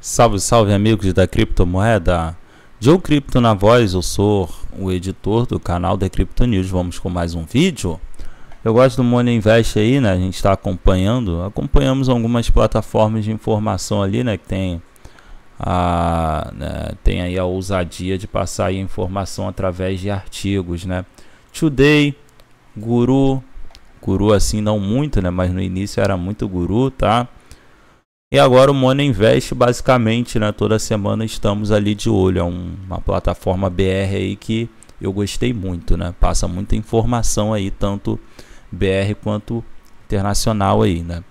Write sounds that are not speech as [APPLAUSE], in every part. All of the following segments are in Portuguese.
Salve, salve amigos da criptomoeda. Joe Cripto na voz, eu sou o editor do canal da Cripto News. Vamos com mais um vídeo. Eu gosto do Money Invest aí, né? A gente está acompanhando, acompanhamos algumas plataformas de informação ali, né? Que tem a, né? tem aí a ousadia de passar a informação através de artigos, né? Today, Guru, Guru assim não muito, né? Mas no início era muito Guru, tá? E agora o Money Invest, basicamente, né, toda semana estamos ali de olho. É uma plataforma BR aí que eu gostei muito, né? Passa muita informação aí, tanto BR quanto internacional aí, né?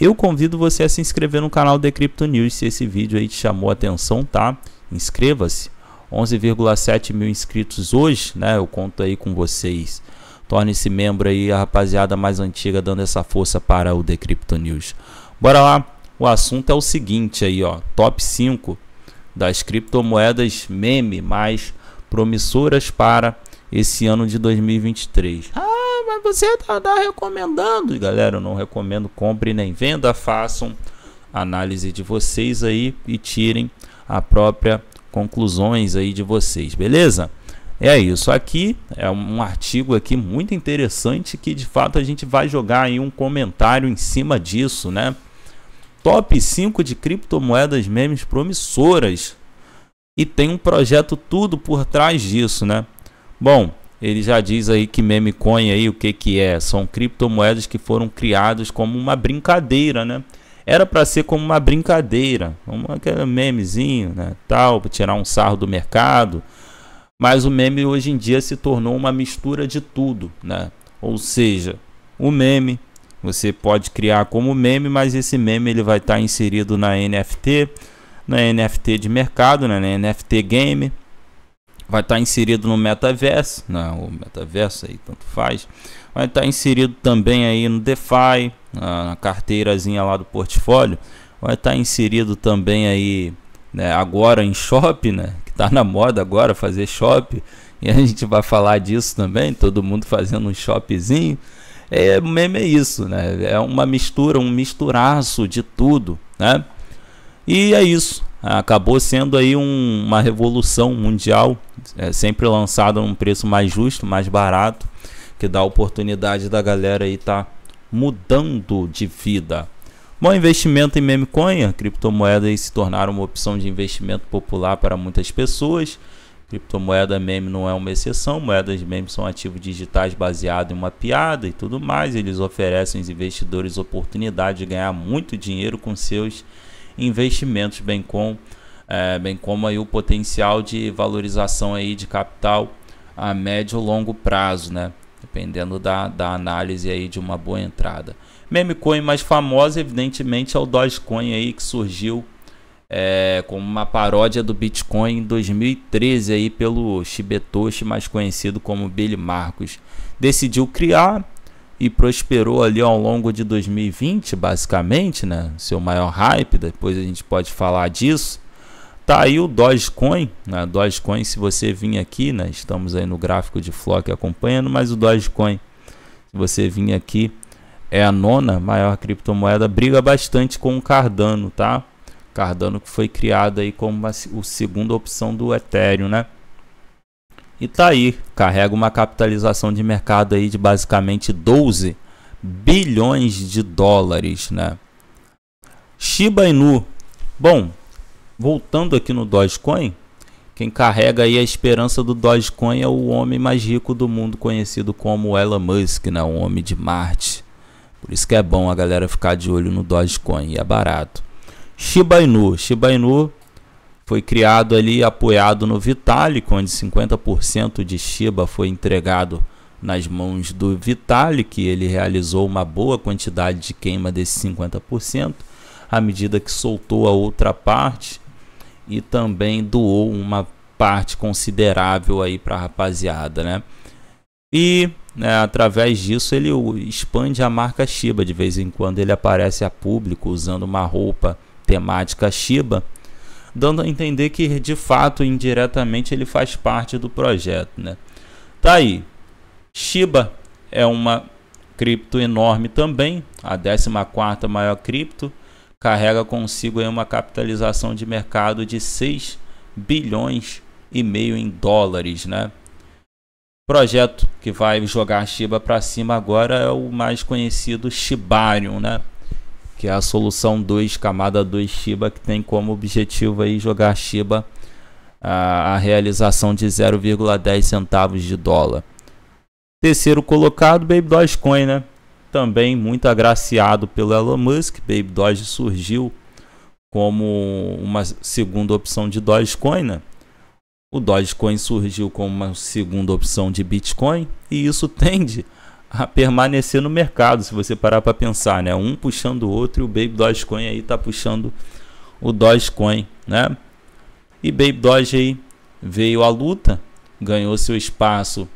Eu convido você a se inscrever no canal The Crypto News se esse vídeo aí te chamou a atenção, tá? Inscreva-se. 11,7 mil inscritos hoje, né? Eu conto aí com vocês. Torne-se membro aí, a rapaziada mais antiga dando essa força para o The Crypto News. Bora lá, o assunto é o seguinte aí, ó, top 5 das criptomoedas meme mais promissoras para esse ano de 2023. Ah, mas você tá, tá recomendando. Galera, eu não recomendo compre nem venda, façam análise de vocês aí e tirem a própria conclusões aí de vocês, beleza? É isso. Aqui é um artigo aqui muito interessante que de fato a gente vai jogar aí um comentário em cima disso, né? top 5 de criptomoedas memes promissoras. E tem um projeto tudo por trás disso, né? Bom, ele já diz aí que meme coin aí o que que é? São criptomoedas que foram criadas como uma brincadeira, né? Era para ser como uma brincadeira, uma aquele memezinho, né, tal, para tirar um sarro do mercado. Mas o meme hoje em dia se tornou uma mistura de tudo, né? Ou seja, o meme você pode criar como meme, mas esse meme ele vai estar tá inserido na NFT, na NFT de mercado, né? na NFT game, vai estar tá inserido no metaverso, não, né, o metaverso aí tanto faz, vai estar tá inserido também aí no DeFi, na carteirazinha lá do portfólio, vai estar tá inserido também aí né, agora em shop, né? Que tá na moda agora fazer shop. E a gente vai falar disso também, todo mundo fazendo um shopzinho. É, meme é isso, né? É uma mistura, um misturaço de tudo, né? E é isso. Acabou sendo aí um, uma revolução mundial, é, sempre lançada num preço mais justo, mais barato, que dá a oportunidade da galera aí tá mudando de vida. Bom investimento em meme coin, criptomoedas se tornaram uma opção de investimento popular para muitas pessoas. Criptomoeda meme não é uma exceção, moedas meme são ativos digitais baseados em uma piada e tudo mais. Eles oferecem aos investidores oportunidade de ganhar muito dinheiro com seus investimentos, bem como, é, bem como aí o potencial de valorização aí de capital a médio e longo prazo, né? dependendo da, da análise aí de uma boa entrada. Meme coin mais famosa, evidentemente, é o Dogecoin aí que surgiu é, como uma paródia do Bitcoin em 2013 aí pelo Shibetoshi, mais conhecido como Billy Marcos. Decidiu criar e prosperou ali ao longo de 2020, basicamente, né? Seu maior hype, depois a gente pode falar disso. Tá aí o Dogecoin, né? Dogecoin, se você vir aqui, né? Estamos aí no gráfico de Flock acompanhando, mas o Dogecoin, se você vir aqui, é a nona maior criptomoeda, briga bastante com o Cardano, tá? Cardano que foi criado aí como a, o segunda opção do Ethereum, né? E tá aí, carrega uma capitalização de mercado aí de basicamente 12 bilhões de dólares, né? Shiba Inu. Bom, voltando aqui no Dogecoin, quem carrega aí a esperança do Dogecoin é o homem mais rico do mundo, conhecido como Elon Musk, né? O homem de Marte. Por isso que é bom a galera ficar de olho no Dogecoin, é barato. Shiba Inu. Shiba Inu foi criado ali apoiado no Vitalik, onde 50% de Shiba foi entregado nas mãos do Vitalik, ele realizou uma boa quantidade de queima desses 50%, à medida que soltou a outra parte e também doou uma parte considerável aí para a rapaziada, né? E né, através disso ele expande a marca Shiba, de vez em quando ele aparece a público usando uma roupa temática Shiba, dando a entender que de fato indiretamente ele faz parte do projeto, né? Tá aí. Shiba é uma cripto enorme também, a 14ª maior cripto, carrega consigo uma capitalização de mercado de 6 bilhões e meio em dólares, né? Projeto que vai jogar Shiba para cima agora é o mais conhecido Shibarium, né? que é a solução 2, camada 2 Shiba, que tem como objetivo aí jogar Shiba a, a realização de 0,10 centavos de dólar. Terceiro colocado, Baby Dogecoin, né? Também muito agraciado pelo Elon Musk, Baby Doge surgiu como uma segunda opção de Dogecoin, né? O Dogecoin surgiu como uma segunda opção de Bitcoin e isso [LAUGHS] tende a a permanecer no mercado, se você parar para pensar, né? Um puxando o outro e o Baby Dogecoin aí tá puxando o Dogecoin, né? E Baby Doge aí veio à luta, ganhou seu espaço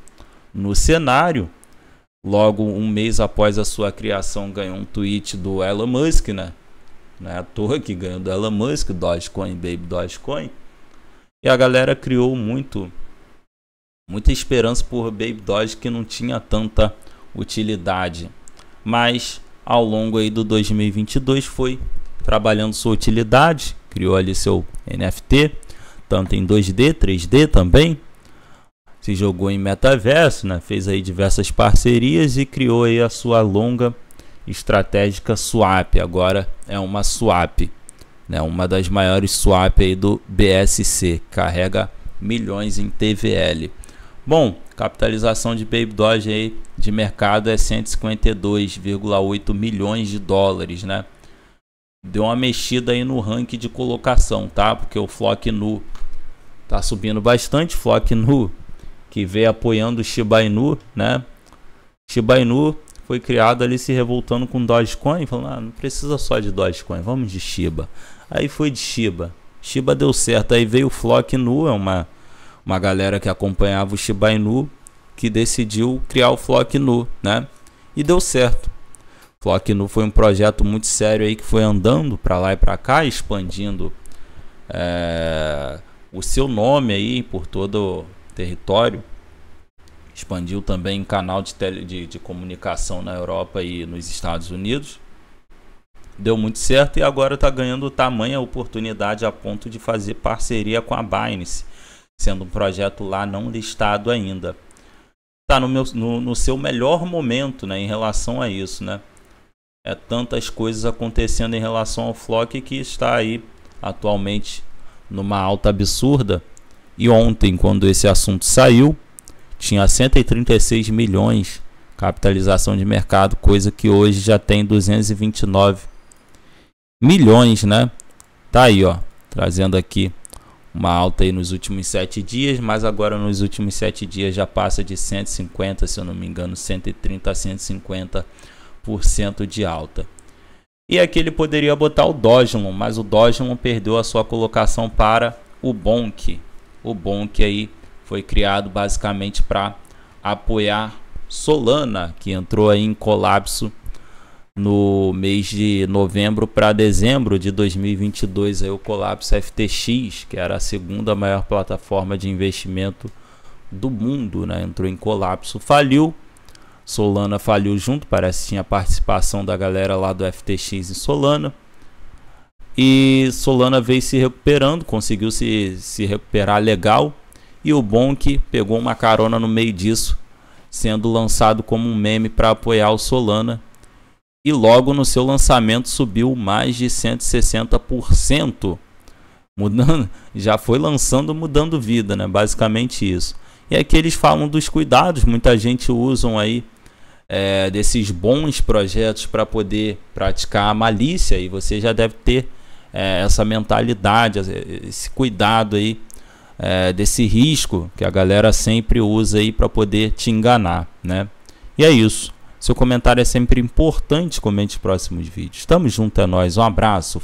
no cenário. Logo um mês após a sua criação, ganhou um tweet do Elon Musk, né? Não é à toa que ganhou do Elon Musk, Dogecoin, Baby Dogecoin. E a galera criou muito muita esperança por Baby Doge que não tinha tanta utilidade. Mas ao longo aí do 2022 foi trabalhando sua utilidade, criou ali seu NFT, tanto em 2D, 3D também. Se jogou em metaverso, né? Fez aí diversas parcerias e criou aí a sua longa estratégica swap. Agora é uma swap, né? Uma das maiores swap aí do BSC, carrega milhões em TVL. Bom, capitalização de Baby Doge aí de mercado é 152,8 milhões de dólares, né? Deu uma mexida aí no ranking de colocação, tá? Porque o Flock Nu tá subindo bastante, Flock Nu que veio apoiando o Shiba Inu, né? Shiba Inu foi criado ali se revoltando com Dogecoin, falando, ah, não precisa só de Dogecoin, vamos de Shiba. Aí foi de Shiba. Shiba deu certo, aí veio o Flock Nu, é uma uma galera que acompanhava o Shiba Inu que decidiu criar o Flock Nu, né? E deu certo. Flock Nu foi um projeto muito sério aí que foi andando para lá e para cá, expandindo é, o seu nome aí por todo o território. Expandiu também canal de, tele, de, de comunicação na Europa e nos Estados Unidos. Deu muito certo e agora está ganhando tamanha oportunidade a ponto de fazer parceria com a Binance sendo um projeto lá não listado ainda. Está no, meu, no, no seu melhor momento né, em relação a isso. Né? É tantas coisas acontecendo em relação ao Flock que está aí atualmente numa alta absurda. E ontem, quando esse assunto saiu, tinha 136 milhões capitalização de mercado, coisa que hoje já tem 229 milhões, né? Tá aí, ó, trazendo aqui uma alta aí nos últimos sete dias, mas agora nos últimos sete dias já passa de 150, se eu não me engano, 130 a 150% de alta. E aqui ele poderia botar o Dogemon, mas o Dogemon perdeu a sua colocação para o Bonk. O Bonk aí foi criado basicamente para apoiar Solana, que entrou aí em colapso no mês de novembro para dezembro de 2022 aí o colapso FTX, que era a segunda maior plataforma de investimento do mundo, né? entrou em colapso, faliu. Solana faliu junto, parece que tinha participação da galera lá do FTX em Solana. E Solana veio se recuperando, conseguiu se, se recuperar legal. E o Bonk pegou uma carona no meio disso, sendo lançado como um meme para apoiar o Solana e logo no seu lançamento subiu mais de 160%. Mudando, [LAUGHS] já foi lançando mudando vida, né? Basicamente isso. E aqui eles falam dos cuidados, muita gente usam aí é, desses bons projetos para poder praticar a malícia e você já deve ter é, essa mentalidade, esse cuidado aí é, desse risco que a galera sempre usa aí para poder te enganar, né? E é isso. Seu comentário é sempre importante, comente os próximos vídeos. Tamo junto, é nóis, um abraço.